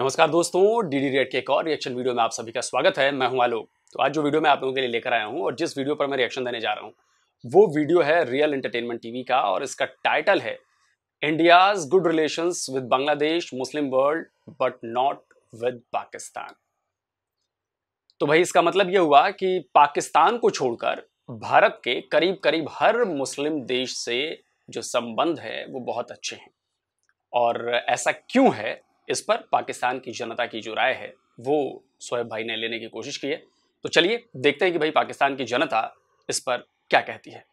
नमस्कार दोस्तों DD red के एक और रिएक्शन वीडियो में आप सभी का स्वागत है मैं हूं आलोक तो आज जो वीडियो मैं आप लोगों के लिए लेकर आया हूं और जिस वीडियो पर मैं रिएक्शन देने जा रहा हूं वो वीडियो है रियल एंटरटेनमेंट टीवी का और इसका टाइटल है India's good relation with Bangladesh Muslim world but not with Pakistan तो भाई इसका मतलब यह हुआ कि पाकिस्तान को छोड़कर भारत के करीब करीब हर मुस्लिम देश से जो संबंध है वो बहुत अच्छे हैं और ऐसा क्यों है इस पर पाकिस्तान की जनता की जो राय है वो सोएब भाई ने लेने की कोशिश की है तो चलिए देखते हैं कि भाई पाकिस्तान की जनता इस पर क्या कहती है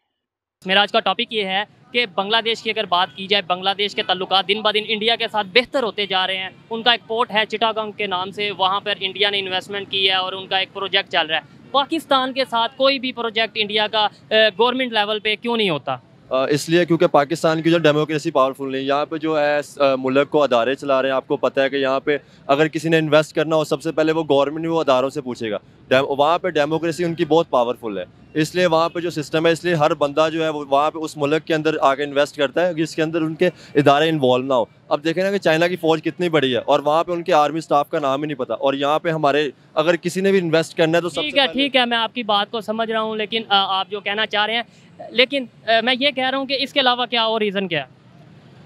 मेरा आज का टॉपिक ये है कि बांग्लादेश की अगर बात की जाए बांग्लादेश के तल्लु दिन ब दिन इंडिया के साथ बेहतर होते जा रहे हैं उनका एक पोर्ट है चिटागंग के नाम से वहाँ पर इंडिया ने इन्वेस्टमेंट की है और उनका एक प्रोजेक्ट चल रहा है पाकिस्तान के साथ कोई भी प्रोजेक्ट इंडिया का गवर्नमेंट लेवल पे क्यों नहीं होता इसलिए क्योंकि पाकिस्तान की जो डेमोक्रेसी पावरफुल नहीं यहाँ पे जो है मुल्क को अदारे चला रहे हैं आपको पता है कि यहाँ पे अगर किसी ने इन्वेस्ट करना हो सबसे पहले वो गवर्नमेंट वो अदारों से पूछेगा वहाँ पे डेमोक्रेसी उनकी बहुत पावरफुल है इसलिए वहाँ पे जो सिस्टम है इसलिए हर बंदा जो है वो वहाँ पे उस मुल्क के अंदर आगे इन्वेस्ट करता है जिसके अंदर उनके इदारे इन्वॉल्व ना हो अब देखें ना कि चाइना की फ़ौज कितनी बड़ी है और वहाँ पे उनके आर्मी स्टाफ का नाम ही नहीं पता और यहाँ पे हमारे अगर किसी ने भी इन्वेस्ट करना है तो ठीक है ठीक है मैं आपकी बात को समझ रहा हूँ लेकिन आप जो कहना चाह रहे हैं लेकिन मैं ये कह रहा हूँ कि इसके अलावा क्या और रीज़न क्या है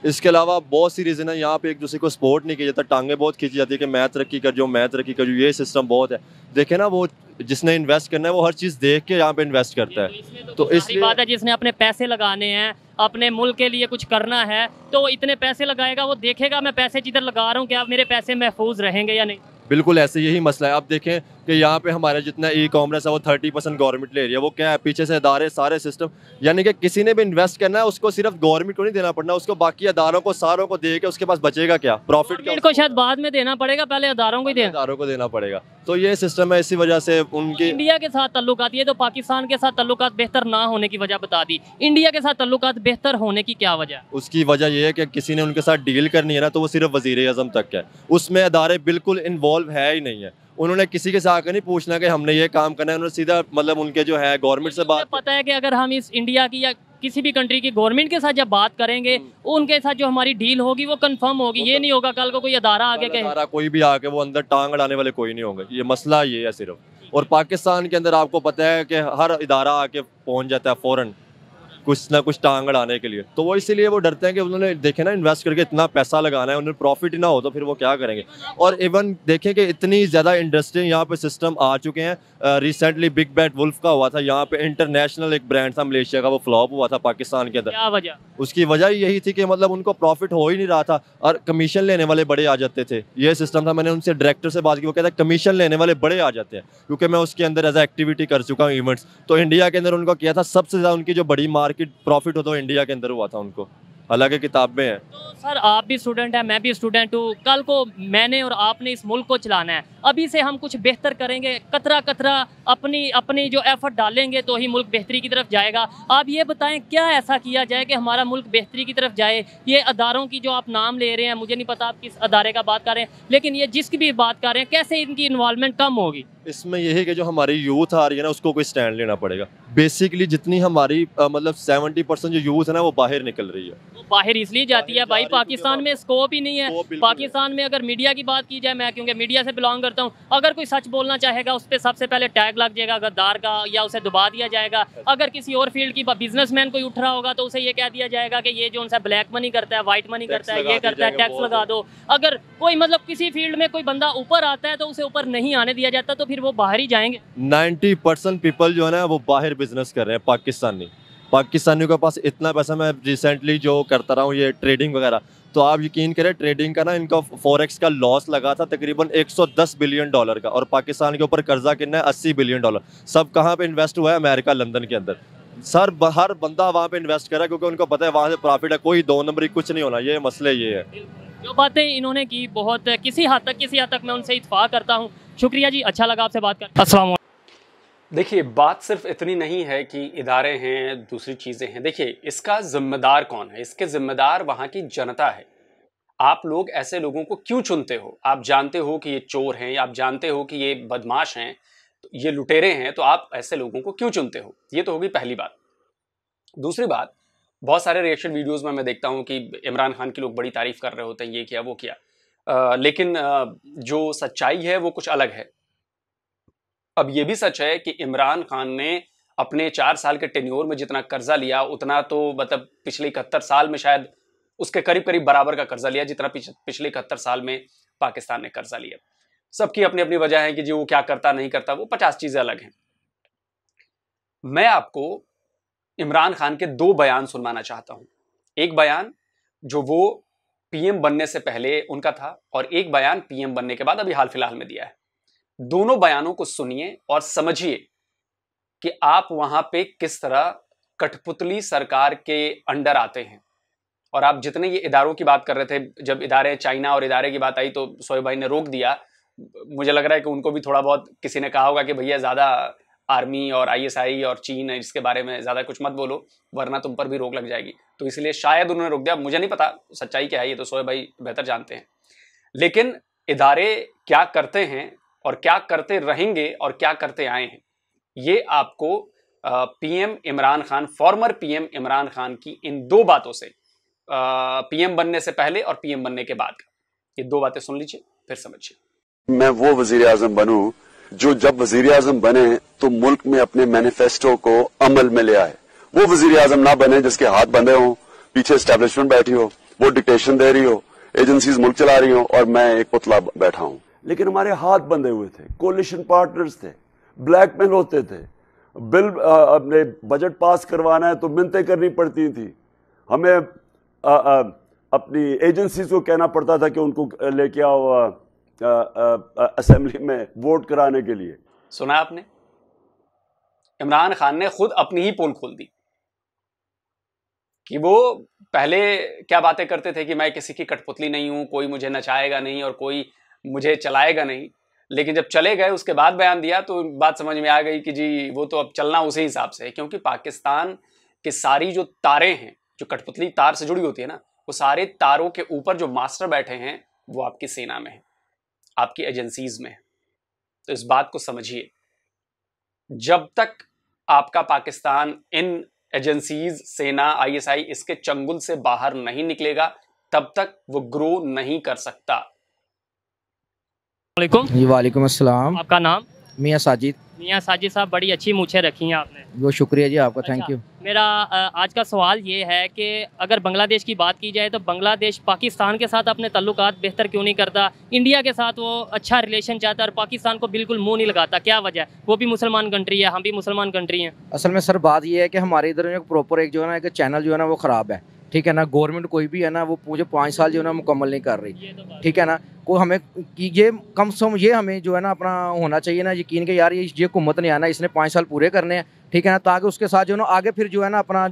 इसके अलावा बहुत सी रीज़न है यहाँ पे एक दूसरे को सपोर्ट नहीं किया जाता टांगे बहुत खींची जाती है कि मैं तरक्की कर जो मैं तरक्की कर जो ये सिस्टम बहुत है देखे ना वो जिसने इन्वेस्ट करना है वो हर चीज़ देख के यहाँ पे इन्वेस्ट करता है तो, तो इसलिए बात है जिसने अपने पैसे लगाने हैं अपने मुल्क के लिए कुछ करना है तो इतने पैसे लगाएगा वो देखेगा मैं पैसे जिधर लगा रहा हूँ क्या मेरे पैसे महफूज रहेंगे या नहीं बिल्कुल ऐसे यही मसला है आप देखें कि यहाँ पे हमारा जितना ई कॉमर्स है वो थर्टी परसेंट गवर्नमेंट ले रही है वो क्या है पीछे से अदारे सारे सिस्टम यानी कि किसी ने भी इन्वेस्ट करना है उसको सिर्फ गवर्नमेंट को नहीं देना पड़ना उसको बाकी अदारों को सारों को दे के उसके पास बचेगा क्या प्रॉफिट को शायद बाद में देना पड़ेगा पहले अदारों को ही अदारों को देना पड़ेगा तो ये सिस्टम है इसी वजह से उनकी इंडिया के साथ ताल्लुक ये तो पाकिस्तान के साथ ताल्लुक बेहतर ना होने की वजह बता दी इंडिया के साथ ताल्लुक बेहतर होने की क्या वजह उसकी वजह यह है कि किसी ने उनके साथ डील करनी है ना तो वो सिर्फ वजीर अजम तक है उसमें अदारे बिल्कुल इन्वॉल्व है ही नहीं है उन्होंने किसी के साथ नहीं पूछना कि हमने ये काम करना है उन्होंने सीधा मतलब उनके जो है गवर्नमेंट से बात पता है कि अगर हम इस इंडिया की या किसी भी कंट्री की गवर्नमेंट के साथ जब बात करेंगे हम्म। उनके साथ जो हमारी डील होगी वो कंफर्म होगी ये तो- नहीं होगा कल को कोई अदारा आगे कहे कोई भी आके वो अंदर टांग अड़ाने वाले कोई नहीं होंगे ये मसला ये है सिर्फ और पाकिस्तान के अंदर आपको पता है कि हर इदारा आके पहुंच जाता है फ़ौरन कुछ ना कुछ टांग अड़ाने के लिए तो वो इसीलिए वो डरते हैं कि उन्होंने देखे ना इन्वेस्ट करके इतना पैसा लगाना है उन्हें प्रॉफिट ही ना हो तो फिर वो क्या करेंगे और इवन देखें कि इतनी ज़्यादा इंडस्ट्री यहाँ पे सिस्टम आ चुके हैं रिसेंटली बिग बैट वुल्फ का हुआ था यहाँ पे इंटरनेशनल एक ब्रांड था मलेशिया का वो फ्लॉप हुआ था पाकिस्तान के अंदर उसकी वजह यही थी कि मतलब उनको प्रॉफिट हो ही नहीं रहा था और कमीशन लेने वाले बड़े आ जाते थे ये सिस्टम था मैंने उनसे डायरेक्टर से बात की वो कहता है कमीशन लेने वाले बड़े आ जाते हैं क्योंकि मैं उसके अंदर एज एक्टिविटी कर चुका हूँ इवेंट्स तो इंडिया के अंदर उनको किया था सबसे ज़्यादा उनकी जो बड़ी मार्केट कि प्रॉफिट होता तो इंडिया के अंदर हुआ था उनको हालांकि किताब में है तो सर आप भी स्टूडेंट हैं मैं भी स्टूडेंट हूँ कल को मैंने और आपने इस मुल्क को चलाना है अभी से हम कुछ बेहतर करेंगे कतरा कतरा अपनी अपनी जो एफर्ट डालेंगे तो ही मुल्क बेहतरी की तरफ जाएगा आप ये बताएं क्या ऐसा किया जाए कि हमारा मुल्क बेहतरी की तरफ जाए ये अदारों की जो आप नाम ले रहे हैं मुझे नहीं पता आप किस अदारे का बात कर रहे हैं लेकिन ये जिसकी भी बात कर रहे हैं कैसे इनकी इन्वॉलमेंट कम होगी इसमें यही है कि जो हमारी यूथ आ रही है ना उसको कोई स्टैंड लेना पड़ेगा बेसिकली जितनी हमारी आ, मतलब 70 परसेंट जो यूथ है ना वो बाहर निकल रही है वो बाहर इसलिए जाती है भाई पाकिस्तान में स्कोप ही नहीं है पाकिस्तान में अगर मीडिया की बात की जाए मैं क्योंकि मीडिया से बिलोंग करता हूँ अगर कोई सच बोलना चाहेगा उस पर सबसे पहले टैग लग जाएगा गद्दार का या उसे दबा दिया जाएगा अगर किसी और फील्ड की बिजनेस कोई उठ रहा होगा तो उसे ये कह दिया जाएगा कि ये जो उनसे ब्लैक मनी करता है व्हाइट मनी करता है ये करता है टैक्स लगा दो अगर कोई मतलब किसी फील्ड में कोई बंदा ऊपर आता है तो उसे ऊपर नहीं आने दिया जाता तो फिर वो बाहर ही जाएंगे नाइन्टी परसेंट पीपल जो है ना वो बाहर बिजनेस कर रहे हैं पाकिस्तानी पाकिस्तानियों के पास इतना पैसा मैं रिसेंटली जो करता रहा हूँ ये ट्रेडिंग वगैरह तो आप यकीन करें ट्रेडिंग का ना इनका फॉरेक्स का लॉस लगा था तकरीबन 110 बिलियन डॉलर का और पाकिस्तान के ऊपर कर्जा कितना है 80 बिलियन डॉलर सब कहाँ पे इन्वेस्ट हुआ है अमेरिका लंदन के अंदर सर हर बंदा वहाँ पे इन्वेस्ट करा क्योंकि उनको पता है वहाँ से प्रॉफिट है कोई दो नंबरी कुछ नहीं होना ये मसले ये है जो बातें इन्होंने की बहुत किसी हद तक किसी हद तक मैं उनसे इतफा करता हूँ शुक्रिया जी अच्छा लगा आपसे बात कर असलम देखिए बात सिर्फ इतनी नहीं है कि इदारे हैं दूसरी चीज़ें हैं देखिए इसका जिम्मेदार कौन है इसके जिम्मेदार वहाँ की जनता है आप लोग ऐसे लोगों को क्यों चुनते हो आप जानते हो कि ये चोर हैं आप जानते हो कि ये बदमाश हैं तो ये लुटेरे हैं तो आप ऐसे लोगों को क्यों चुनते हो ये तो होगी पहली बात दूसरी बात बहुत सारे रिएक्शन वीडियोज़ में मैं देखता हूँ कि इमरान खान की लोग बड़ी तारीफ कर रहे होते हैं ये किया वो किया लेकिन जो सच्चाई है वो कुछ अलग है अब ये भी सच है कि इमरान खान ने अपने चार साल के टेन्योर में जितना कर्जा लिया उतना तो मतलब पिछले इकहत्तर साल में शायद उसके करीब करीब बराबर का कर्जा लिया जितना पिछले इकहत्तर साल में पाकिस्तान ने कर्जा लिया सबकी अपनी अपनी वजह है कि जी वो क्या करता नहीं करता वो पचास चीजें अलग हैं मैं आपको इमरान खान के दो बयान सुनवाना चाहता हूं एक बयान जो वो पीएम बनने से पहले उनका था और एक बयान पीएम बनने के बाद अभी हाल फिलहाल में दिया है दोनों बयानों को सुनिए और समझिए कि आप वहां पे किस तरह कठपुतली सरकार के अंडर आते हैं और आप जितने ये इदारों की बात कर रहे थे जब इदारे चाइना और इदारे की बात आई तो सोए भाई ने रोक दिया मुझे लग रहा है कि उनको भी थोड़ा बहुत किसी ने कहा होगा कि भैया ज़्यादा आर्मी और आईएसआई और चीन है इसके बारे में ज़्यादा कुछ मत बोलो वरना तुम पर भी रोक लग जाएगी तो इसलिए शायद उन्होंने रोक दिया मुझे नहीं पता सच्चाई क्या है ये तो सोए भाई बेहतर जानते हैं लेकिन इदारे क्या करते हैं और क्या करते रहेंगे और क्या करते आए हैं ये आपको PM Imran Khan former PM Imran Khan की इन दो बातों से पीएम बनने से पहले और पीएम बनने के बाद ये दो बातें सुन लीजिए फिर समझिए मैं वो वजीर आजम बनू जो जब वजीर आजम बने तो मुल्क में अपने मैनिफेस्टो को अमल में ले आए वो वजीर आजम ना बने जिसके हाथ बंधे हों पीछे स्टैब्लिशमेंट बैठी हो वो डिक्टेशन दे रही हो एजेंसीज मुल्क चला रही हो और मैं एक पुतला बैठा हूं लेकिन हमारे हाथ बंधे हुए थे कोलिशन पार्टनर्स थे ब्लैकमेल होते थे बिल अपने बजट पास करवाना है तो मिनतें करनी पड़ती थी हमें आ, आ, अपनी एजेंसीज को कहना पड़ता था कि उनको लेके आओ असेंबली में वोट कराने के लिए सुना आपने इमरान खान ने खुद अपनी ही पोल खोल दी कि वो पहले क्या बातें करते थे कि मैं किसी की कठपुतली नहीं हूं कोई मुझे नचाएगा नहीं और कोई मुझे चलाएगा नहीं लेकिन जब चले गए उसके बाद बयान दिया तो बात समझ में आ गई कि जी वो तो अब चलना उसी हिसाब से है क्योंकि पाकिस्तान के सारी जो तारे हैं जो कठपुतली तार से जुड़ी होती है ना वो सारे तारों के ऊपर जो मास्टर बैठे हैं वो आपकी सेना में है आपकी एजेंसीज में तो इस बात को समझिए जब तक आपका पाकिस्तान इन एजेंसीज सेना आईएसआई इसके चंगुल से बाहर नहीं निकलेगा तब तक वो ग्रो नहीं कर सकता वालेकुम वालेकुम अस्सलाम आपका नाम मियाँ साजिद मियाँ साजिद साहब बड़ी अच्छी मूछे रखी हैं आपने बहुत शुक्रिया जी आपका अच्छा, थैंक यू मेरा आज का सवाल ये है कि अगर बांग्लादेश की बात की जाए तो बांग्लादेश पाकिस्तान के साथ अपने तल्लुक बेहतर क्यों नहीं करता इंडिया के साथ वो अच्छा रिलेशन चाहता है और पाकिस्तान को बिल्कुल मुँह नहीं लगाता क्या वजह है वो भी मुसलमान कंट्री है हम भी मुसलमान कंट्री हैं असल में सर बात यह है कि हमारे इधर प्रॉपर एक जो है ना एक चैनल जो है ना वो ख़राब है ठीक है ना गवर्नमेंट कोई भी है ना वो मुझे पाँच साल जो है ना मुकम्मल नहीं कर रही ठीक है ना को हमें कि ये कम से कम ये हमें जो है ना अपना होना चाहिए ना यकीन के यार ये ये हुकूमत ने आना इसने पाँच साल पूरे करने हैं ठीक है ना ताकि उसके साथ जो है ना आगे फिर जो है ना अपना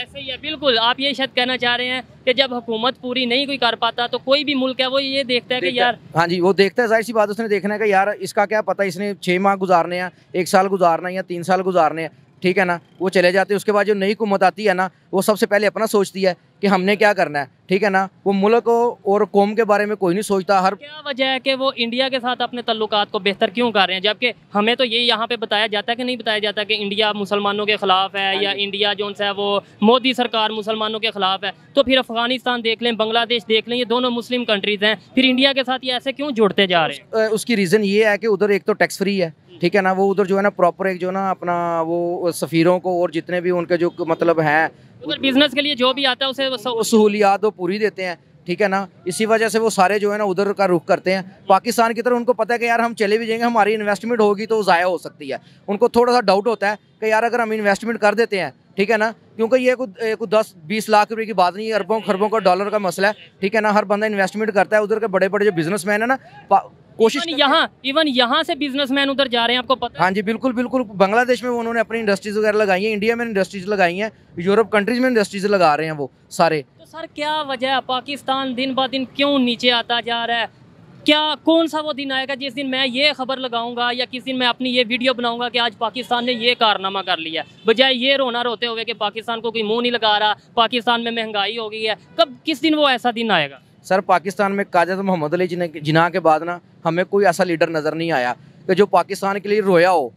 ऐसे ही है बिल्कुल आप ये शायद कहना चाह रहे हैं कि जब हुकूमत पूरी नहीं कोई कर पाता तो कोई भी मुल्क है वो ये देखता है कि यार हाँ जी वो देखता है जाहिर सी बात उसने देखना है कि यार इसका क्या पता इसने छः माह गुजारने हैं एक साल गुजारना है या तीन साल गुजारने हैं ठीक है ना वो चले जाते हैं उसके बाद जो नई हुकूमत आती है ना वो सबसे पहले अपना सोचती है कि हमने क्या करना है ठीक है ना वो मुल्क और कौम के बारे में कोई नहीं सोचता हर क्या वजह है कि वो इंडिया के साथ अपने तल्लुक को बेहतर क्यों कर रहे हैं जबकि हमें तो ये यहाँ पे बताया जाता है कि नहीं बताया जाता कि इंडिया मुसलमानों के ख़िलाफ़ है हाँ या इंडिया जो है वो मोदी सरकार मुसलमानों के ख़िलाफ़ है तो फिर अफगानिस्तान देख लें बांग्लादेश देख लें ये दोनों मुस्लिम कंट्रीज़ हैं फिर इंडिया के साथ ये ऐसे क्यों जुड़ते जा रहे हैं उसकी रीज़न ये है कि उधर एक तो टैक्स फ्री है ठीक है ना वो उधर जो है ना प्रॉपर एक जो ना अपना वो सफ़ीरों को और जितने भी उनके जो मतलब है उधर बिजनेस के लिए जो भी आता है उसे सहूलियात वो पूरी देते हैं ठीक है ना इसी वजह से वो सारे जो है ना उधर का रुख करते हैं पाकिस्तान की तरफ उनको पता है कि यार हम चले भी जाएंगे हमारी इन्वेस्टमेंट होगी तो ज़ाया हो सकती है उनको थोड़ा सा डाउट होता है कि यार अगर हम इन्वेस्टमेंट कर देते हैं ठीक है ना क्योंकि ये कोई को दस बीस लाख रुपए की बात नहीं है अरबों खरबों का डॉलर का मसला है ठीक है ना हर बंदा इन्वेस्टमेंट करता है उधर के बड़े बड़े जो बिजनेसमैन है ना कोशिश यहाँ इवन यहाँ से बिजनेसमैन उधर जा रहे हैं आपको पता हाँ जी बिल्कुल बिल्कुल बांग्लादेश में उन्होंने अपनी इंडस्ट्रीज वगैरह लगाई हैं इंडिया में इंडस्ट्रीज लगाई हैं यूरोप कंट्रीज में इंडस्ट्रीज लगा रहे हैं वो सारे तो सर क्या वजह है पाकिस्तान दिन ब दिन क्यों नीचे आता जा रहा है क्या कौन सा वो दिन आएगा जिस दिन मैं ये खबर लगाऊंगा या किस दिन मैं अपनी ये वीडियो बनाऊंगा कि आज पाकिस्तान ने ये कारनामा कर लिया बजाय ये रोना रोते हुए कि पाकिस्तान को कोई मुंह नहीं लगा रहा पाकिस्तान में महंगाई हो गई है कब किस दिन वो ऐसा दिन आएगा सर पाकिस्तान में काजत मोहम्मद अली जिना के बाद ना हमें कोई ऐसा लीडर नज़र नहीं आया कि जो पाकिस्तान के लिए रोया हो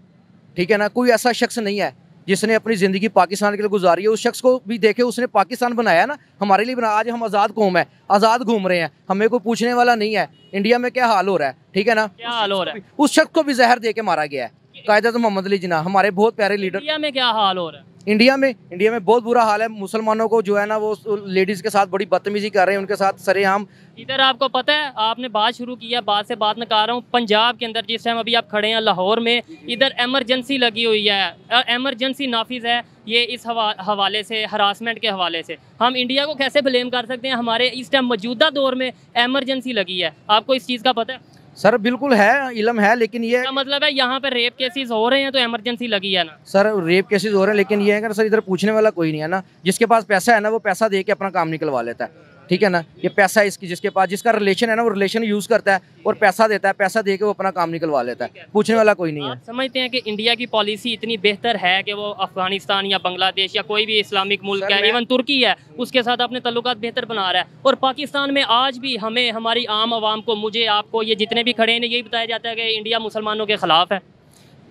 ठीक है ना कोई ऐसा शख्स नहीं है जिसने अपनी ज़िंदगी पाकिस्तान के लिए गुजारी है उस शख्स को भी देखे उसने पाकिस्तान बनाया ना हमारे लिए बना आज हम आज़ाद कौम है आज़ाद घूम रहे हैं हमें कोई पूछने वाला नहीं है इंडिया में क्या हाल हो रहा है ठीक है ना क्या हाल हो रहा है उस शख्स को भी जहर दे के मारा गया है तो मोहम्मद अली जिना हमारे बहुत प्यारे लीडर इंडिया में क्या हाल हो रहा है इंडिया में इंडिया में बहुत बुरा हाल है मुसलमानों को जो है ना वो लेडीज़ के साथ बड़ी बदतमीजी कर रहे हैं उनके साथ सरेआम इधर आपको पता है आपने बात शुरू किया बात से बात नकार रहा हूँ पंजाब के अंदर जिस टाइम अभी आप खड़े हैं लाहौर में इधर एमरजेंसी लगी हुई है एमरजेंसी नाफिज है ये इस हवा हवाले से हरासमेंट के हवाले से हम इंडिया को कैसे ब्लेम कर सकते हैं हमारे इस टाइम मौजूदा दौर में एमरजेंसी लगी है आपको इस चीज़ का पता है सर बिल्कुल है इलम है लेकिन ये मतलब है यहाँ पे रेप केसेस हो रहे हैं तो इमरजेंसी लगी है ना सर रेप केसेस हो रहे हैं लेकिन ये है कि सर इधर पूछने वाला कोई नहीं है ना जिसके पास पैसा है ना वो पैसा दे के अपना काम निकलवा लेता है ठीक है ना ये पैसा इसकी जिसके पास जिसका रिलेशन है ना वो रिलेशन यूज़ करता है और पैसा देता है पैसा दे के वो अपना काम निकलवा लेता है पूछने वाला कोई नहीं है समझते हैं कि इंडिया की पॉलिसी इतनी बेहतर है कि वो अफगानिस्तान या बांग्लादेश या कोई भी इस्लामिक मुल्क है इवन तुर्की है उसके साथ अपने तल्लुक बेहतर बना रहा है और पाकिस्तान में आज भी हमें हमारी आम आवाम को मुझे आपको ये जितने भी खड़े हैं यही बताया जाता है कि इंडिया मुसलमानों के ख़िलाफ़ है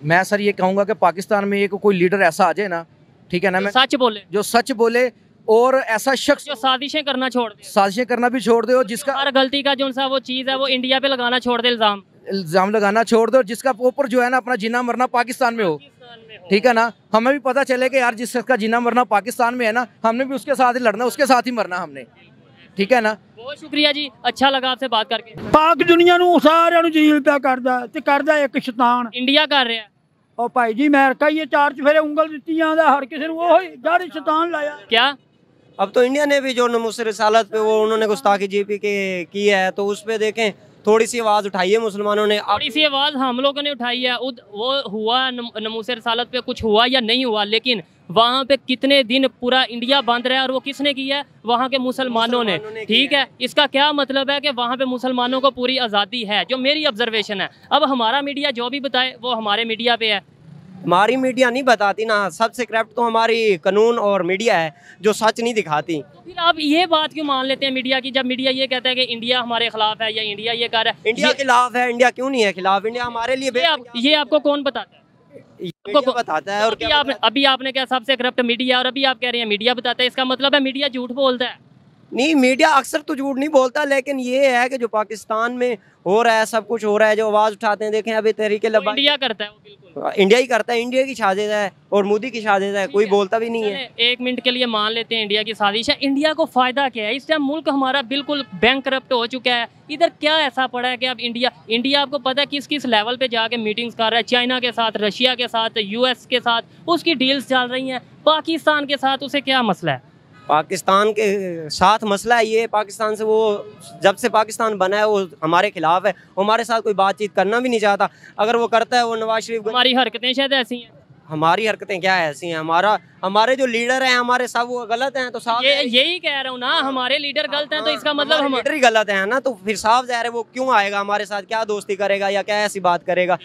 मैं सर ये कहूँगा कि पाकिस्तान में ये कोई लीडर ऐसा आ जाए ना ठीक है ना मैं सच बोले जो सच बोले और ऐसा शख्स जो साजिशें करना छोड़ दे साजिशें करना भी छोड़ दे और जिसका हर गलती का जो सा वो चीज़ है वो इंडिया पे लगाना छोड़ दे इल्ज़ाम इल्ज़ाम लगाना छोड़ दे और जिसका ऊपर जो है ना अपना जीना मरना पाकिस्तान में हो ठीक है ना हमें भी पता चले कि यार जिस शख्स का जीना मरना पाकिस्तान में है ना हमने भी उसके साथ ही लड़ना उसके साथ ही मरना हमने ਠੀਕ ਹੈ ਨਾ ਬਹੁਤ ਸ਼ੁਕਰੀਆ ਜੀ ਅੱਛਾ ਲੱਗਾ ਆਪਸੇ ਬਾਤ ਕਰਕੇ ਪਾਕ ਦੁਨੀਆ ਨੂੰ ਸਾਰਿਆਂ ਨੂੰ कर ਪਿਆ ਕਰਦਾ ਤੇ ਕਰਦਾ ਇੱਕ ਸ਼ੈਤਾਨ ਇੰਡੀਆ ਕਰ ਰਿਹਾ ਉਹ ਭਾਈ ਜੀ ਅਮਰੀਕਾ ਹੀ ਇਹ ਚਾਰ ਚਫੇਰੇ ਉਂਗਲ ਦਿੱਤੀਆਂ ਦਾ ਹਰ ਕਿਸੇ ਨੂੰ ਉਹ ਜੜ ਸ਼ੈਤਾਨ ਲਾਇਆ ਕਿਆ अब तो इंडिया ने भी जो मुझसे रिसालत पे वो उन्होंने गुस्ताखी पी के की है तो उस पर देखें थोड़ी सी आवाज़ उठाई है मुसलमानों ने थोड़ी सी आवाज़ हम लोगों ने उठाई है उद, वो हुआ नमूस रसालत पे कुछ हुआ या नहीं हुआ लेकिन वहाँ पे कितने दिन पूरा इंडिया बंद रहा और वो किसने किया है वहाँ के मुसलमानों ने ठीक है इसका क्या मतलब है कि वहाँ पे मुसलमानों को पूरी आज़ादी है जो मेरी ऑब्जर्वेशन है अब हमारा मीडिया जो भी बताए वो हमारे मीडिया पे है हमारी मीडिया नहीं बताती ना सबसे करप्ट तो हमारी कानून और मीडिया है जो सच नहीं दिखाती तो फिर आप ये बात क्यों मान लेते हैं मीडिया की जब मीडिया ये कहता है कि इंडिया हमारे खिलाफ है या इंडिया ये कर रहा है इंडिया खिलाफ है इंडिया क्यों नहीं है खिलाफ इंडिया हमारे लिए ये, आप, ये आपको कौन बताता है आपको बताता है और अभी आपने अभी आपने क्या सबसे करप्ट मीडिया और अभी आप कह रहे हैं मीडिया बताता है इसका मतलब है मीडिया झूठ बोलता है नहीं मीडिया अक्सर तो झूठ नहीं बोलता लेकिन ये है कि जो पाकिस्तान में हो रहा है सब कुछ हो रहा है जो आवाज़ उठाते हैं देखें अभी तरीके लबा इंडिया करता है वो बिल्कुल इंडिया हाँ, ही करता है इंडिया की शादी है और मोदी की शादी है कोई बोलता भी नहीं है एक मिनट के लिए मान लेते हैं इंडिया की साजिश है इंडिया को फ़ायदा क्या है इस टाइम मुल्क हमारा बिल्कुल बैंक हो चुका है इधर क्या ऐसा पड़ा है कि अब इंडिया इंडिया आपको पता है किस किस लेवल पे जाके मीटिंग्स कर रहा है चाइना के साथ रशिया के साथ यूएस के साथ उसकी डील्स चल रही हैं पाकिस्तान के साथ उसे क्या मसला है पाकिस्तान के साथ मसला है ये पाकिस्तान से वो जब से पाकिस्तान बना है वो हमारे खिलाफ है हमारे साथ कोई बातचीत करना भी नहीं चाहता अगर वो करता है वो नवाज शरीफ हमारी हरकतें शायद ऐसी हैं हमारी हरकतें क्या ऐसी हैं हमारा हमारे जो लीडर हैं हमारे सब वो गलत हैं तो साफ यही कह रहा हूँ ना हमारे लीडर गलत हैं तो इसका मतलब हम लीडर ही गलत है ना तो फिर साफ जाहिर है वो क्यों आएगा हमारे साथ क्या दोस्ती करेगा या क्या ऐसी बात करेगा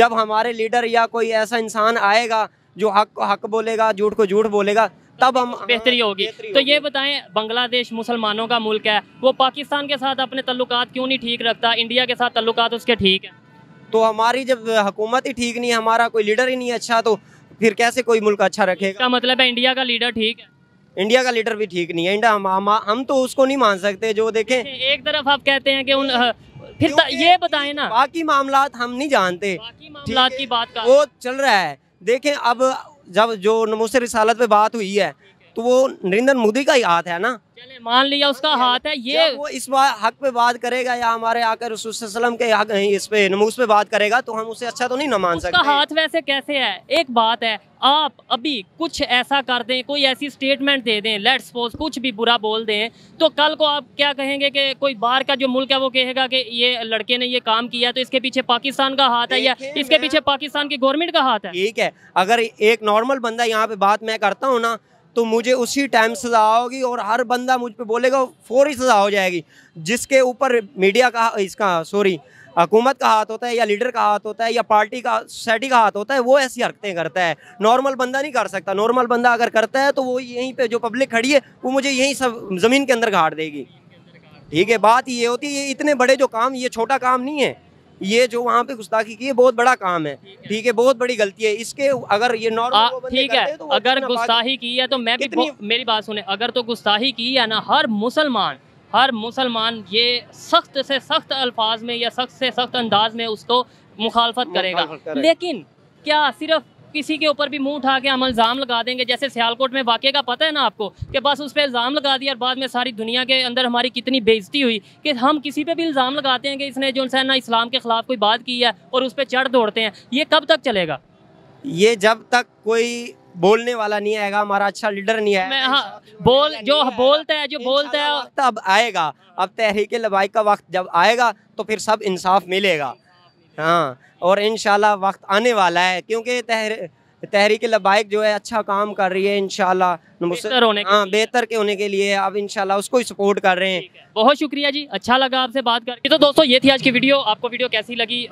जब हमारे लीडर या कोई ऐसा इंसान आएगा जो हक को हक बोलेगा झूठ को झूठ बोलेगा तब हम हाँ, बेहतरी होगी तो ये बताएं बांग्लादेश मुसलमानों का मुल्क है वो पाकिस्तान के साथ अपने तल्लुक क्यों नहीं ठीक रखता इंडिया के साथ तल्लुक उसके ठीक है तो हमारी जब हुकूमत ही ठीक नहीं है हमारा कोई लीडर ही नहीं अच्छा तो फिर कैसे कोई मुल्क अच्छा रखेगा का मतलब है इंडिया का लीडर ठीक है इंडिया का लीडर भी ठीक नहीं है इंडिया हम, हम हम तो उसको नहीं मान सकते जो देखें एक तरफ आप कहते हैं कि उन फिर ये बताएं ना बाकी मामला हम नहीं जानते बाकी मामला की बात का वो चल रहा है देखें अब जब जो नमोसे रिसालत पे बात हुई है तो वो नरेंद्र मोदी का ही हाथ है ना चले मान लिया उसका हाथ है ये वो इस बात हक पे बात करेगा या हमारे आकर रसुलम के इस पे नमूज पे बात करेगा तो हम उसे अच्छा तो नहीं ना मान सकते हाथ वैसे कैसे है एक बात है आप अभी कुछ ऐसा कर दें कोई ऐसी स्टेटमेंट दे दें लेट सपोज कुछ भी बुरा बोल दें तो कल को आप क्या कहेंगे कि कोई बाहर का जो मुल्क है वो कहेगा कि ये लड़के ने ये काम किया तो इसके पीछे पाकिस्तान का हाथ है या इसके पीछे पाकिस्तान की गवर्नमेंट का हाथ है ठीक है अगर एक नॉर्मल बंदा यहाँ पे बात मैं करता हूँ ना तो मुझे उसी टाइम सजा होगी और हर बंदा मुझ पर बोलेगा फौरी सजा हो जाएगी जिसके ऊपर मीडिया का इसका सॉरी हुकूमत का हाथ होता है या लीडर का हाथ होता है या पार्टी का सोसाइटी का हाथ होता है वो ऐसी हरकतें करता है नॉर्मल बंदा नहीं कर सकता नॉर्मल बंदा अगर करता है तो वो यहीं पे जो पब्लिक खड़ी है वो मुझे यहीं सब ज़मीन के अंदर गाड़ देगी ठीक है बात ये होती है ये इतने बड़े जो काम ये छोटा काम नहीं है ये जो वहाँ पे गुस्ताखी की है बहुत बड़ा काम है ठीक है बहुत बड़ी गलती है इसके अगर ये नॉर्मल ठीक है तो अगर गुस्ताही की है तो मैं भी मेरी बात सुने अगर तो गुस्ताही की है ना हर मुसलमान हर मुसलमान ये सख्त से सख्त अल्फाज में या सख्त से सख्त अंदाज में उसको मुखालफत करेगा लेकिन क्या सिर्फ किसी के ऊपर भी मुंह उठा के हम इल्ज़ाम लगा देंगे जैसे सियालकोट में वाक़े का पता है ना आपको कि बस उस पर इल्ज़ाम लगा दिया और बाद में सारी दुनिया के अंदर हमारी कितनी बेइज्जती हुई कि हम किसी पे भी इल्ज़ाम लगाते हैं कि इसने जो है ना इस्लाम के ख़िलाफ़ कोई बात की है और उस पर चढ़ दौड़ते हैं ये कब तक चलेगा ये जब तक कोई बोलने वाला नहीं आएगा हमारा अच्छा लीडर नहीं आएगा हाँ, बोल जो बोलता है जो बोलता है अब आएगा अब तहरीक लबाई का वक्त जब आएगा तो फिर सब इंसाफ मिलेगा हाँ और इन वक्त आने वाला है क्योंकि तहर तहरीक लबाइक जो है अच्छा काम कर रही है इनशाला हाँ बेहतर के होने के लिए अब इनशाला उसको ही सपोर्ट कर रहे हैं बहुत शुक्रिया जी अच्छा लगा आपसे बात करके तो दोस्तों ये थी आज की वीडियो आपको वीडियो कैसी लगी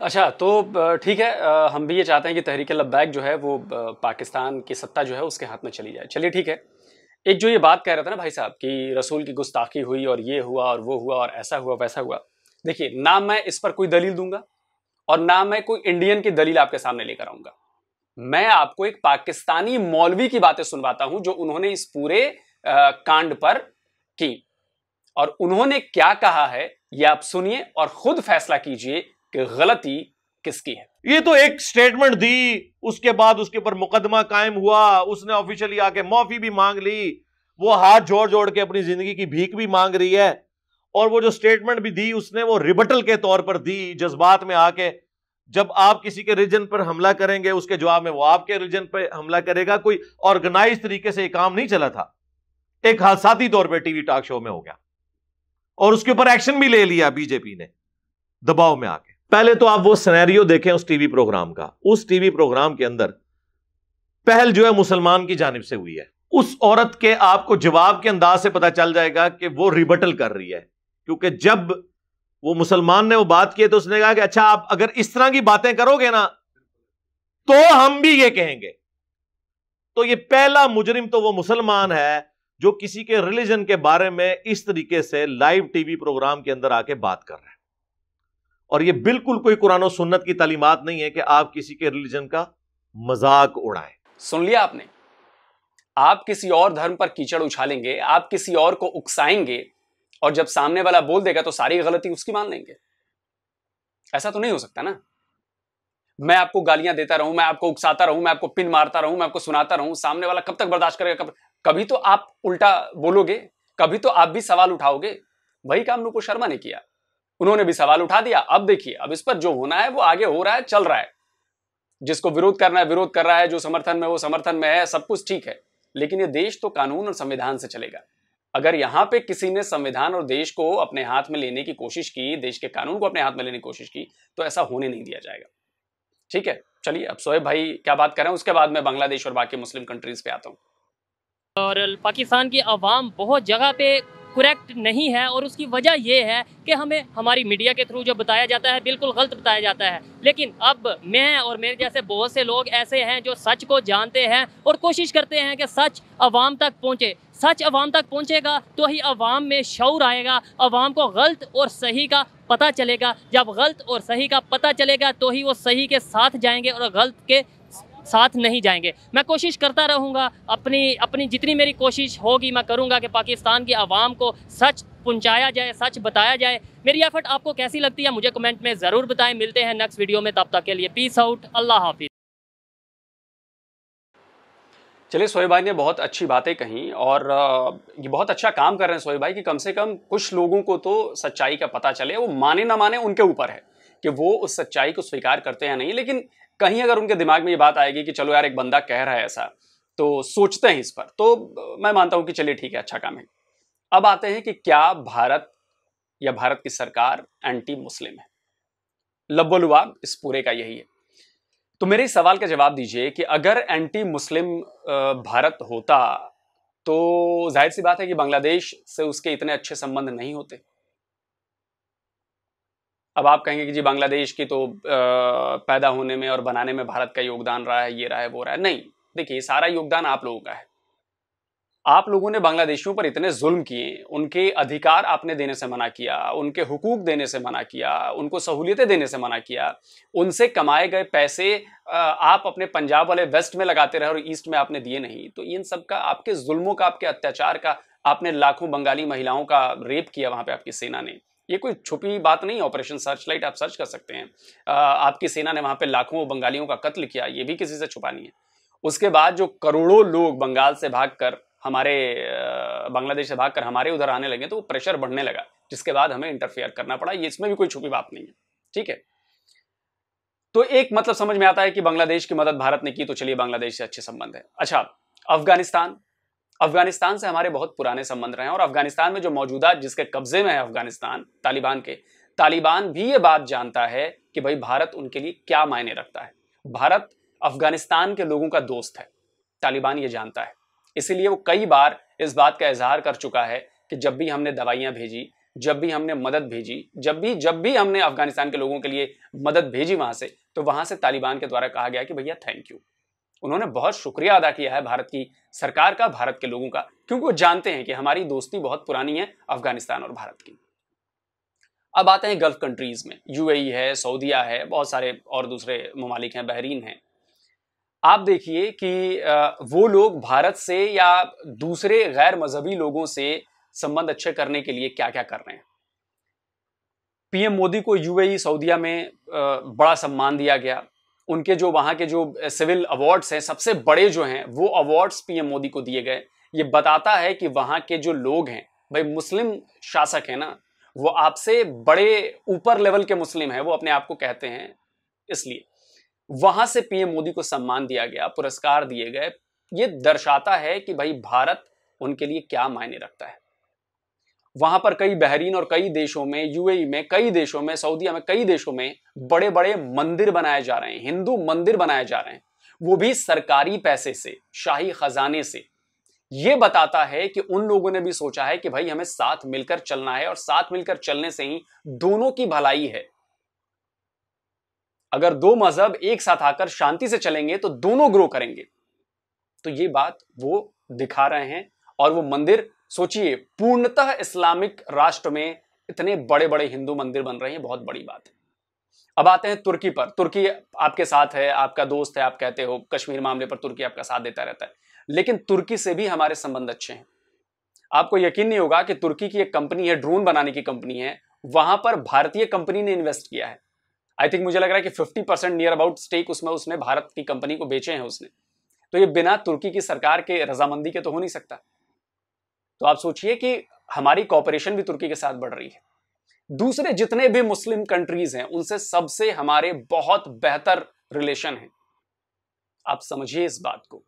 अच्छा तो ठीक है हम भी ये चाहते हैं कि तहरीक लब्बैक जो है वो पाकिस्तान की सत्ता जो है उसके हाथ में चली जाए चलिए ठीक है एक जो ये बात कह रहा था ना भाई साहब कि रसूल की गुस्ताखी हुई और ये हुआ और वो हुआ और ऐसा हुआ वैसा हुआ देखिए ना मैं इस पर कोई दलील दूंगा और ना मैं कोई इंडियन की दलील आपके सामने लेकर आऊंगा मैं आपको एक पाकिस्तानी मौलवी की बातें सुनवाता हूं जो उन्होंने इस पूरे कांड पर की और उन्होंने क्या कहा है यह आप सुनिए और खुद फैसला कीजिए कि गलती किसकी है ये तो एक स्टेटमेंट दी उसके बाद उसके ऊपर मुकदमा कायम हुआ उसने ऑफिशियली आके माफी भी मांग ली वो हाथ जोड़ जोड़ के अपनी जिंदगी की भीख भी मांग रही है और वो जो स्टेटमेंट भी दी उसने वो रिबटल के तौर पर दी जज्बात में आके जब आप किसी के रिजन पर हमला करेंगे उसके जवाब में वो आपके रिलीजन पर हमला करेगा कोई ऑर्गेनाइज तरीके से काम नहीं चला था एक हादसाती तौर पर टीवी टॉक शो में हो गया और उसके ऊपर एक्शन भी ले लिया बीजेपी ने दबाव में आके पहले तो आप वो सिनेरियो देखें उस टीवी प्रोग्राम का उस टीवी प्रोग्राम के अंदर पहल जो है मुसलमान की जानब से हुई है उस औरत के आपको जवाब के अंदाज से पता चल जाएगा कि वो रिबटल कर रही है क्योंकि जब वो मुसलमान ने वो बात की तो उसने कहा कि अच्छा आप अगर इस तरह की बातें करोगे ना तो हम भी ये कहेंगे तो ये पहला मुजरिम तो वो मुसलमान है जो किसी के रिलीजन के बारे में इस तरीके से लाइव टीवी प्रोग्राम के अंदर आके बात कर रहे हैं और ये बिल्कुल कोई कुरान सुन्नत की तालीमत नहीं है कि आप किसी के रिलीजन का मजाक उड़ाएं सुन लिया आपने आप किसी और धर्म पर कीचड़ उछालेंगे आप किसी और को उकसाएंगे और जब सामने वाला बोल देगा तो सारी गलती उसकी मान लेंगे ऐसा तो नहीं हो सकता ना मैं आपको गालियां देता रहूं मैं आपको उकसाता रहूं मैं आपको पिन मारता रहूं मैं आपको सुनाता रहूं सामने वाला कब तक बर्दाश्त करेगा कब कभी तो आप उल्टा बोलोगे कभी तो आप भी सवाल उठाओगे वही काम नुपुर शर्मा ने किया उन्होंने भी सवाल उठा दिया अब देखिए अब इस पर जो होना है वो आगे हो रहा है चल रहा है जिसको विरोध करना है विरोध कर रहा है जो समर्थन में वो समर्थन में है सब कुछ ठीक है लेकिन ये देश तो कानून और संविधान से चलेगा अगर यहाँ पे किसी ने संविधान और देश को अपने हाथ में लेने की कोशिश की देश के कानून को अपने हाथ में लेने की कोशिश की तो ऐसा होने नहीं दिया जाएगा ठीक है चलिए अब सोएब भाई क्या बात करें उसके बाद में बांग्लादेश और बाकी मुस्लिम कंट्रीज पे आता हूँ और पाकिस्तान की आवाम बहुत जगह पे करेक्ट नहीं है और उसकी वजह यह है कि हमें हमारी मीडिया के थ्रू जो बताया जाता है बिल्कुल गलत बताया जाता है लेकिन अब मैं और मेरे जैसे बहुत से लोग ऐसे हैं जो सच को जानते हैं और कोशिश करते हैं कि सच अवाम तक पहुँचे सच अवाम तक पहुँचेगा तो ही अवाम में शौर आएगा अवाम को गलत और सही का पता चलेगा जब गलत और सही का पता चलेगा तो ही वो सही के साथ जाएंगे और गलत के साथ नहीं जाएंगे मैं कोशिश करता रहूँगा अपनी अपनी जितनी मेरी कोशिश होगी मैं करूँगा कि पाकिस्तान की आवाम को सच पहुँचाया जाए सच बताया जाए मेरी एफर्ट आपको कैसी लगती है मुझे कमेंट में ज़रूर बताएं मिलते हैं नेक्स्ट वीडियो में तब तक के लिए पीस आउट अल्लाह हाफिज़ चलिए सोहेब भाई ने बहुत अच्छी बातें कहीं और ये बहुत अच्छा काम कर रहे हैं सोहेब भाई कि कम से कम कुछ लोगों को तो सच्चाई का पता चले वो माने ना माने उनके ऊपर है कि वो उस सच्चाई को स्वीकार करते हैं या नहीं लेकिन कहीं अगर उनके दिमाग में ये बात आएगी कि चलो यार एक बंदा कह रहा है ऐसा तो सोचते हैं इस पर तो मैं मानता हूं कि चलिए ठीक है अच्छा काम है अब आते हैं कि क्या भारत या भारत की सरकार एंटी मुस्लिम है लब्बोलुआब इस पूरे का यही है तो मेरे इस सवाल का जवाब दीजिए कि अगर एंटी मुस्लिम भारत होता तो जाहिर सी बात है कि बांग्लादेश से उसके इतने अच्छे संबंध नहीं होते अब आप कहेंगे कि जी बांग्लादेश की तो आ, पैदा होने में और बनाने में भारत का योगदान रहा है ये रहा है वो रहा है नहीं देखिए सारा योगदान आप लोगों का है आप लोगों ने बांग्लादेशियों पर इतने जुल्म किए उनके अधिकार आपने देने से मना किया उनके हुकूक देने से मना किया उनको सहूलियतें देने से मना किया उनसे कमाए गए पैसे आप अपने पंजाब वाले वेस्ट में लगाते रहे और ईस्ट में आपने दिए नहीं तो इन सब का आपके जुल्मों का आपके अत्याचार का आपने लाखों बंगाली महिलाओं का रेप किया वहां पे आपकी सेना ने ये कोई छुपी बात नहीं ऑपरेशन सर्च लाइट आप सर्च कर सकते हैं आ, आपकी सेना ने वहाँ पे लाखों बंगालियों का कत्ल किया ये भी किसी से छुपा नहीं है उसके बाद जो करोड़ों लोग बंगाल से भागकर हमारे बांग्लादेश से भागकर हमारे उधर आने लगे तो वो प्रेशर बढ़ने लगा जिसके बाद हमें इंटरफेयर करना पड़ा ये इसमें भी कोई छुपी बात नहीं है ठीक है तो एक मतलब समझ में आता है कि बांग्लादेश की मदद भारत ने की तो चलिए बांग्लादेश से अच्छे संबंध है अच्छा अफगानिस्तान अफगानिस्तान से हमारे बहुत पुराने संबंध रहे हैं और अफगानिस्तान में जो मौजूदा जिसके कब्जे में है अफगानिस्तान तालिबान के तालिबान भी ये बात जानता है कि भाई भारत उनके लिए क्या मायने रखता है भारत अफगानिस्तान के लोगों का दोस्त है तालिबान ये जानता है इसीलिए वो कई बार इस बात का इजहार कर चुका है कि जब भी हमने दवाइयाँ भेजी जब भी हमने मदद भेजी जब भी जब भी हमने अफगानिस्तान के लोगों के लिए मदद भेजी वहाँ से तो वहाँ से तालिबान के द्वारा कहा गया कि भैया थैंक यू उन्होंने बहुत शुक्रिया अदा किया है भारत की सरकार का भारत के लोगों का क्योंकि वो जानते हैं कि हमारी दोस्ती बहुत पुरानी है अफगानिस्तान और भारत की अब आते हैं गल्फ कंट्रीज में यूएई e है सऊदिया है बहुत सारे और दूसरे ममालिक हैं बहरीन हैं आप देखिए कि वो लोग भारत से या दूसरे गैर मजहबी लोगों से संबंध अच्छे करने के लिए क्या क्या कर रहे हैं पीएम मोदी को यूएई सऊदिया e, में बड़ा सम्मान दिया गया उनके जो वहाँ के जो सिविल अवार्ड्स हैं सबसे बड़े जो हैं वो अवार्ड्स पीएम मोदी को दिए गए ये बताता है कि वहाँ के जो लोग हैं भाई मुस्लिम शासक है ना वो आपसे बड़े ऊपर लेवल के मुस्लिम हैं वो अपने आप को कहते हैं इसलिए वहाँ से पीएम मोदी को सम्मान दिया गया पुरस्कार दिए गए ये दर्शाता है कि भाई भारत उनके लिए क्या मायने रखता है वहां पर कई बहरीन और कई देशों में यूएई में कई देशों में सऊदीया में कई देशों में बड़े बड़े मंदिर बनाए जा रहे हैं हिंदू मंदिर बनाए जा रहे हैं वो भी सरकारी पैसे से शाही खजाने से ये बताता है कि उन लोगों ने भी सोचा है कि भाई हमें साथ मिलकर चलना है और साथ मिलकर चलने से ही दोनों की भलाई है अगर दो मजहब एक साथ आकर शांति से चलेंगे तो दोनों ग्रो करेंगे तो ये बात वो दिखा रहे हैं और वो मंदिर सोचिए पूर्णतः इस्लामिक राष्ट्र में इतने बड़े बड़े हिंदू मंदिर बन रहे हैं बहुत बड़ी बात है अब आते हैं तुर्की पर तुर्की आपके साथ है आपका दोस्त है आप कहते हो कश्मीर मामले पर तुर्की आपका साथ देता रहता है लेकिन तुर्की से भी हमारे संबंध अच्छे हैं आपको यकीन नहीं होगा कि तुर्की की एक कंपनी है ड्रोन बनाने की कंपनी है वहां पर भारतीय कंपनी ने इन्वेस्ट किया है आई थिंक मुझे लग रहा है कि fifty percent near about stake उसमें उसने भारत की कंपनी को बेचे हैं उसने तो ये बिना तुर्की की सरकार के रजामंदी के तो हो नहीं सकता तो आप सोचिए कि हमारी कॉपरेशन भी तुर्की के साथ बढ़ रही है दूसरे जितने भी मुस्लिम कंट्रीज हैं उनसे सबसे हमारे बहुत बेहतर रिलेशन है आप समझिए इस बात को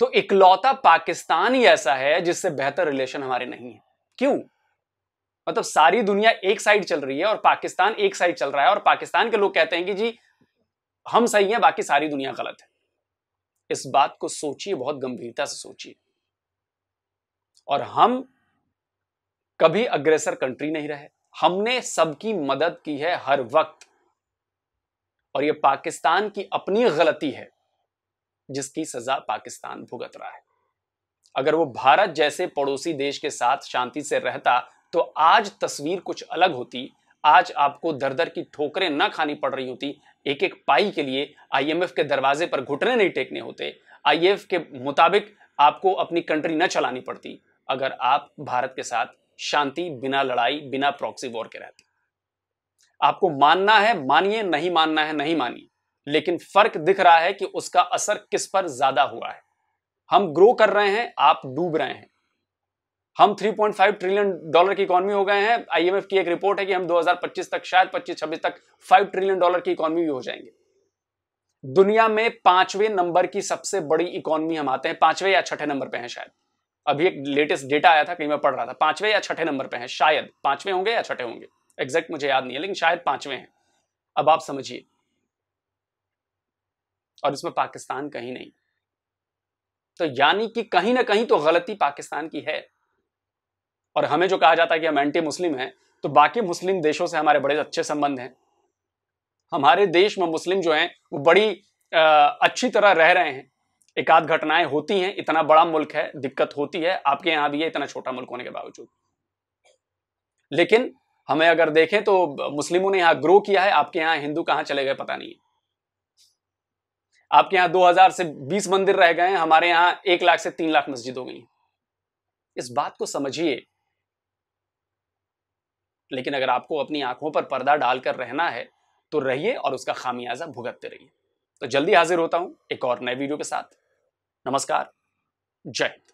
तो इकलौता पाकिस्तान ही ऐसा है जिससे बेहतर रिलेशन हमारे नहीं है क्यों मतलब सारी दुनिया एक साइड चल रही है और पाकिस्तान एक साइड चल रहा है और पाकिस्तान के लोग कहते हैं कि जी हम सही हैं बाकी सारी दुनिया गलत है इस बात को सोचिए बहुत गंभीरता से सोचिए और हम कभी अग्रेसर कंट्री नहीं रहे हमने सबकी मदद की है हर वक्त और यह पाकिस्तान की अपनी गलती है जिसकी सजा पाकिस्तान भुगत रहा है अगर वो भारत जैसे पड़ोसी देश के साथ शांति से रहता तो आज तस्वीर कुछ अलग होती आज आपको दर दर की ठोकरें ना खानी पड़ रही होती एक एक पाई के लिए आईएमएफ के दरवाजे पर घुटने नहीं टेकने होते आईएमएफ के मुताबिक आपको अपनी कंट्री न चलानी पड़ती अगर आप भारत के साथ शांति बिना लड़ाई बिना प्रॉक्सी वॉर के रहते आपको मानना है मानिए नहीं मानना है नहीं मानिए लेकिन फर्क दिख रहा है कि उसका असर किस पर ज्यादा हुआ है हम ग्रो कर रहे हैं आप डूब रहे हैं हम 3.5 ट्रिलियन डॉलर की इकोनॉमी हो गए हैं आईएमएफ की एक रिपोर्ट है कि हम 2025 तक शायद 25-26 तक 5 ट्रिलियन डॉलर की इकोनॉमी भी हो जाएंगे दुनिया में पांचवें नंबर की सबसे बड़ी इकोनॉमी हम आते हैं पांचवें या छठे नंबर पे हैं शायद अभी एक लेटेस्ट डेटा आया था कहीं मैं पढ़ रहा था पांचवें या छठे नंबर पे हैं शायद पांचवें होंगे या छठे होंगे एग्जैक्ट मुझे याद नहीं है लेकिन शायद पांचवें हैं अब आप समझिए और इसमें पाकिस्तान कहीं नहीं तो यानी कि कहीं ना कहीं तो गलती पाकिस्तान की है और हमें जो कहा जाता है कि हम एंटी मुस्लिम हैं तो बाकी मुस्लिम देशों से हमारे बड़े अच्छे संबंध हैं हमारे देश में मुस्लिम जो हैं वो बड़ी आ, अच्छी तरह रह रहे हैं एक आध घटनाएं होती हैं इतना बड़ा मुल्क है दिक्कत होती है आपके यहां भी है इतना छोटा मुल्क होने के बावजूद लेकिन हमें अगर देखें तो मुस्लिमों ने यहाँ ग्रो किया है आपके यहां हिंदू कहां चले गए पता नहीं है आपके यहां 2000 से 20 मंदिर रह गए हमारे यहां एक लाख से तीन लाख मस्जिद हो गई इस बात को समझिए लेकिन अगर आपको अपनी आंखों पर पर्दा डालकर रहना है तो रहिए और उसका खामियाजा भुगतते रहिए तो जल्दी हाजिर होता हूं एक और नए वीडियो के साथ नमस्कार जय हिंद